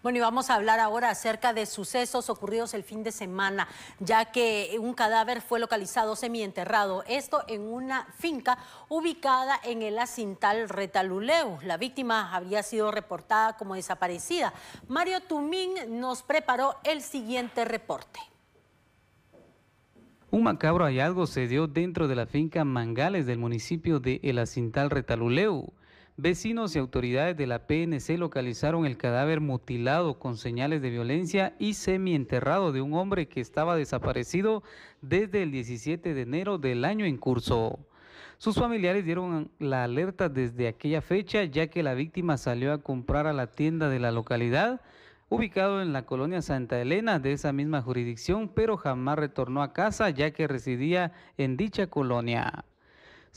Bueno, y vamos a hablar ahora acerca de sucesos ocurridos el fin de semana, ya que un cadáver fue localizado semienterrado, esto en una finca ubicada en el Acintal Retaluleu. La víctima había sido reportada como desaparecida. Mario Tumín nos preparó el siguiente reporte. Un macabro hallazgo se dio dentro de la finca Mangales del municipio de El Acintal Retaluleu. Vecinos y autoridades de la PNC localizaron el cadáver mutilado con señales de violencia y semienterrado de un hombre que estaba desaparecido desde el 17 de enero del año en curso. Sus familiares dieron la alerta desde aquella fecha ya que la víctima salió a comprar a la tienda de la localidad ubicado en la colonia Santa Elena de esa misma jurisdicción, pero jamás retornó a casa ya que residía en dicha colonia.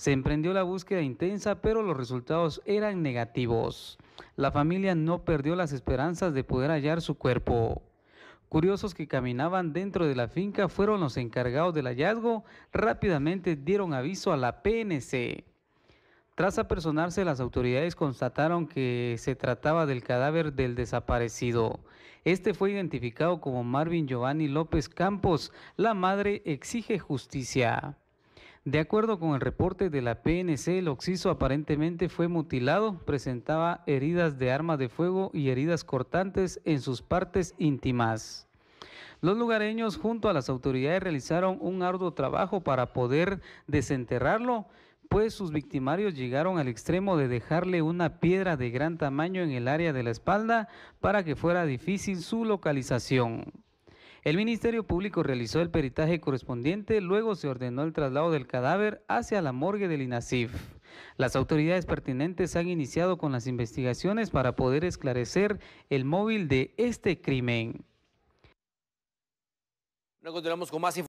Se emprendió la búsqueda intensa, pero los resultados eran negativos. La familia no perdió las esperanzas de poder hallar su cuerpo. Curiosos que caminaban dentro de la finca fueron los encargados del hallazgo, rápidamente dieron aviso a la PNC. Tras apersonarse, las autoridades constataron que se trataba del cadáver del desaparecido. Este fue identificado como Marvin Giovanni López Campos. La madre exige justicia. De acuerdo con el reporte de la PNC, el oxiso aparentemente fue mutilado, presentaba heridas de arma de fuego y heridas cortantes en sus partes íntimas. Los lugareños junto a las autoridades realizaron un arduo trabajo para poder desenterrarlo, pues sus victimarios llegaron al extremo de dejarle una piedra de gran tamaño en el área de la espalda para que fuera difícil su localización. El Ministerio Público realizó el peritaje correspondiente, luego se ordenó el traslado del cadáver hacia la morgue del INASIF. Las autoridades pertinentes han iniciado con las investigaciones para poder esclarecer el móvil de este crimen. continuamos con más información.